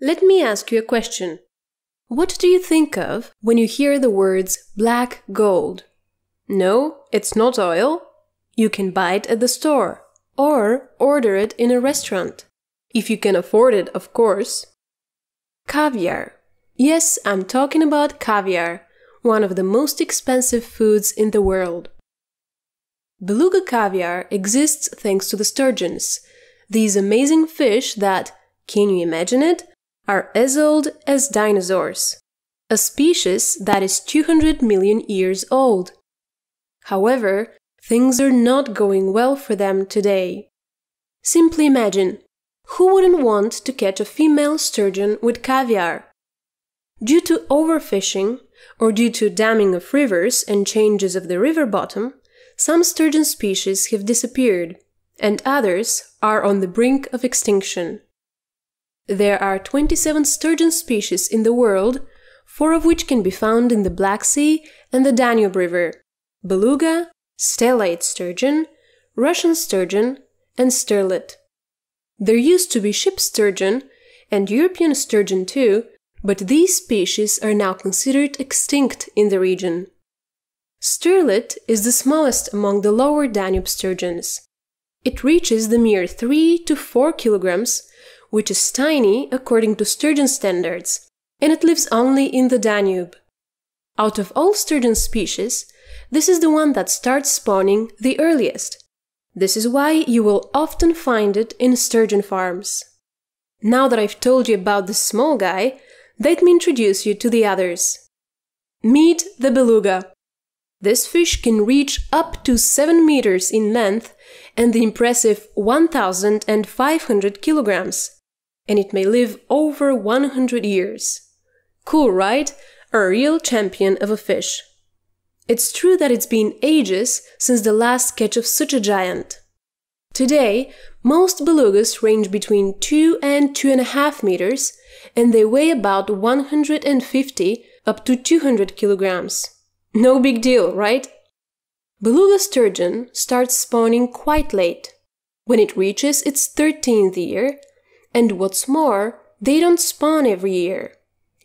Let me ask you a question. What do you think of when you hear the words black gold? No, it's not oil. You can buy it at the store or order it in a restaurant. If you can afford it, of course. Caviar. Yes, I'm talking about caviar, one of the most expensive foods in the world. Beluga caviar exists thanks to the sturgeons, these amazing fish that, can you imagine it, are as old as dinosaurs, a species that is 200 million years old. However, things are not going well for them today. Simply imagine who wouldn't want to catch a female sturgeon with caviar? Due to overfishing, or due to damming of rivers and changes of the river bottom, some sturgeon species have disappeared, and others are on the brink of extinction. There are 27 sturgeon species in the world, four of which can be found in the Black Sea and the Danube River beluga, stellate sturgeon, Russian sturgeon, and sterlet. There used to be ship sturgeon and European sturgeon too, but these species are now considered extinct in the region. Sterlet is the smallest among the lower Danube sturgeons. It reaches the mere 3 to 4 kilograms which is tiny according to sturgeon standards, and it lives only in the Danube. Out of all sturgeon species, this is the one that starts spawning the earliest. This is why you will often find it in sturgeon farms. Now that I've told you about this small guy, let me introduce you to the others. Meet the beluga. This fish can reach up to 7 meters in length and the impressive 1,500 kilograms and it may live over 100 years. Cool, right? A real champion of a fish. It's true that it's been ages since the last catch of such a giant. Today, most belugas range between 2 and 2.5 meters, and they weigh about 150 up to 200 kilograms. No big deal, right? Beluga sturgeon starts spawning quite late. When it reaches its 13th year, and what's more, they don't spawn every year.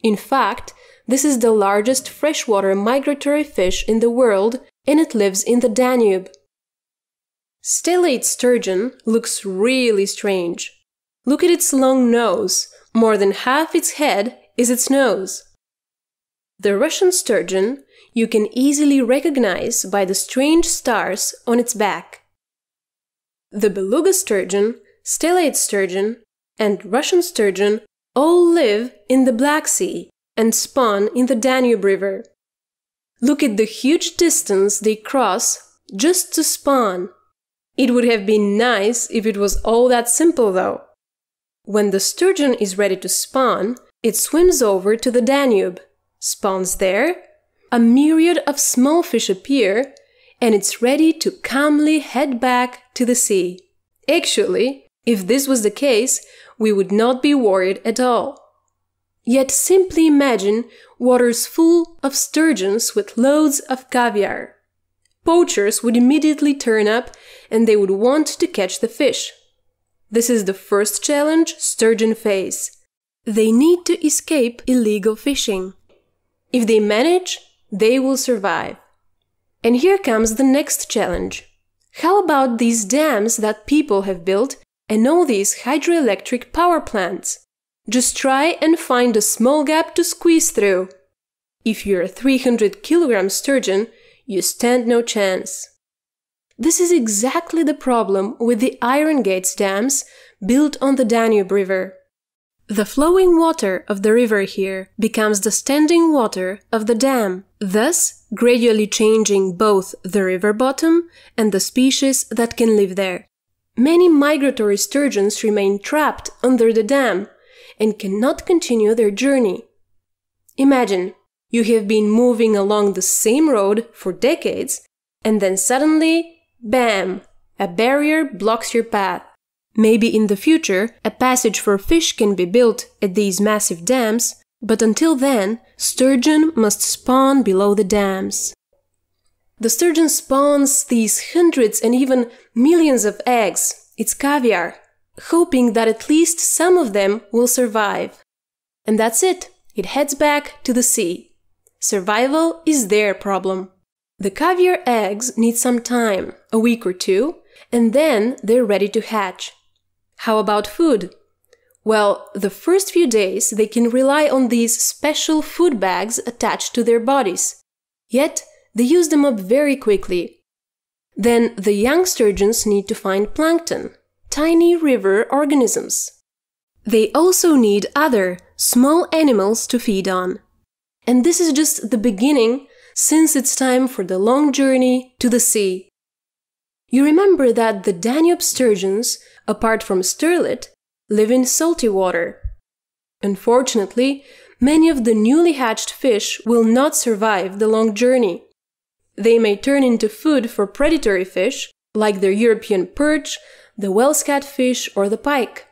In fact, this is the largest freshwater migratory fish in the world and it lives in the Danube. Stellate sturgeon looks really strange. Look at its long nose, more than half its head is its nose. The Russian sturgeon you can easily recognize by the strange stars on its back. The beluga sturgeon, stellate sturgeon, and Russian sturgeon all live in the Black Sea and spawn in the Danube River. Look at the huge distance they cross just to spawn. It would have been nice if it was all that simple, though. When the sturgeon is ready to spawn, it swims over to the Danube, spawns there, a myriad of small fish appear, and it's ready to calmly head back to the sea. Actually, if this was the case, we would not be worried at all. Yet simply imagine waters full of sturgeons with loads of caviar. Poachers would immediately turn up and they would want to catch the fish. This is the first challenge sturgeon face. They need to escape illegal fishing. If they manage, they will survive. And here comes the next challenge. How about these dams that people have built and all these hydroelectric power plants. Just try and find a small gap to squeeze through. If you're a 300 kilogram sturgeon, you stand no chance. This is exactly the problem with the Iron Gates dams built on the Danube River. The flowing water of the river here becomes the standing water of the dam, thus gradually changing both the river bottom and the species that can live there. Many migratory sturgeons remain trapped under the dam and cannot continue their journey. Imagine you have been moving along the same road for decades and then suddenly, bam, a barrier blocks your path. Maybe in the future, a passage for fish can be built at these massive dams, but until then, sturgeon must spawn below the dams. The sturgeon spawns these hundreds and even millions of eggs, its caviar, hoping that at least some of them will survive. And that's it, it heads back to the sea. Survival is their problem. The caviar eggs need some time, a week or two, and then they're ready to hatch. How about food? Well, the first few days they can rely on these special food bags attached to their bodies. Yet, they use them up very quickly. Then the young sturgeons need to find plankton, tiny river organisms. They also need other, small animals to feed on. And this is just the beginning, since it's time for the long journey to the sea. You remember that the Danube sturgeons, apart from sterlet, live in salty water. Unfortunately, many of the newly hatched fish will not survive the long journey. They may turn into food for predatory fish, like the European perch, the Welsh catfish, or the pike.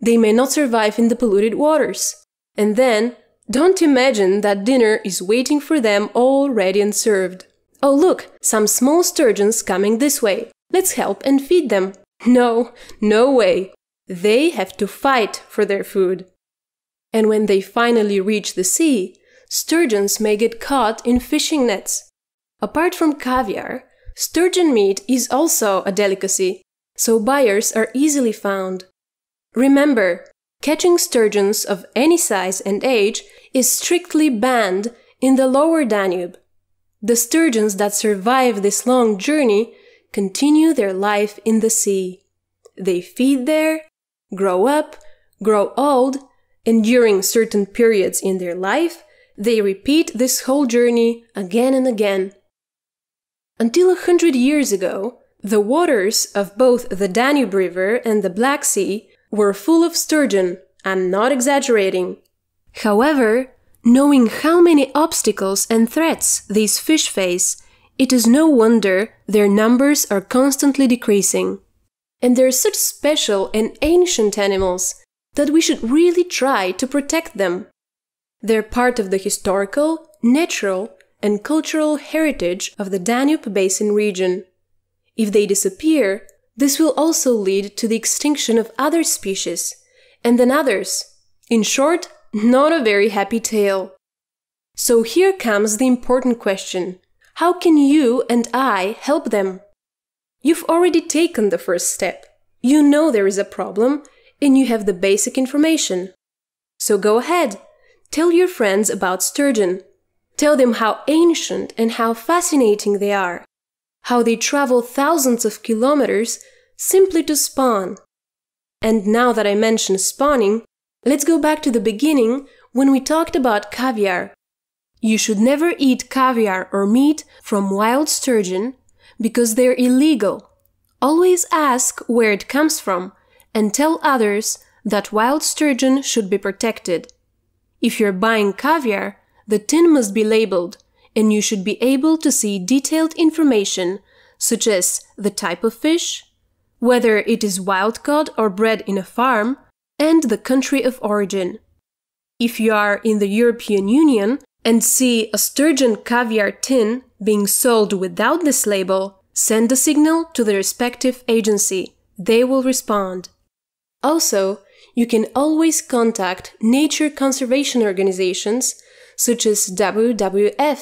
They may not survive in the polluted waters. And then, don't imagine that dinner is waiting for them all ready and served. Oh, look, some small sturgeons coming this way. Let's help and feed them. No, no way. They have to fight for their food. And when they finally reach the sea, sturgeons may get caught in fishing nets Apart from caviar, sturgeon meat is also a delicacy, so buyers are easily found. Remember, catching sturgeons of any size and age is strictly banned in the lower Danube. The sturgeons that survive this long journey continue their life in the sea. They feed there, grow up, grow old, and during certain periods in their life, they repeat this whole journey again and again. Until a hundred years ago, the waters of both the Danube River and the Black Sea were full of sturgeon. I'm not exaggerating. However, knowing how many obstacles and threats these fish face, it is no wonder their numbers are constantly decreasing. And they're such special and ancient animals that we should really try to protect them. They're part of the historical, natural, and cultural heritage of the Danube Basin region. If they disappear, this will also lead to the extinction of other species, and then others. In short, not a very happy tale. So here comes the important question. How can you and I help them? You've already taken the first step. You know there is a problem, and you have the basic information. So go ahead, tell your friends about sturgeon. Tell them how ancient and how fascinating they are, how they travel thousands of kilometers simply to spawn. And now that I mention spawning, let's go back to the beginning when we talked about caviar. You should never eat caviar or meat from wild sturgeon because they're illegal. Always ask where it comes from and tell others that wild sturgeon should be protected. If you're buying caviar, the tin must be labeled, and you should be able to see detailed information such as the type of fish, whether it is wild caught or bred in a farm, and the country of origin. If you are in the European Union and see a sturgeon caviar tin being sold without this label, send a signal to the respective agency. They will respond. Also, you can always contact nature conservation organizations such as WWF.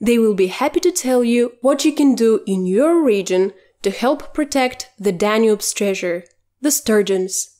They will be happy to tell you what you can do in your region to help protect the Danube's treasure, the sturgeons.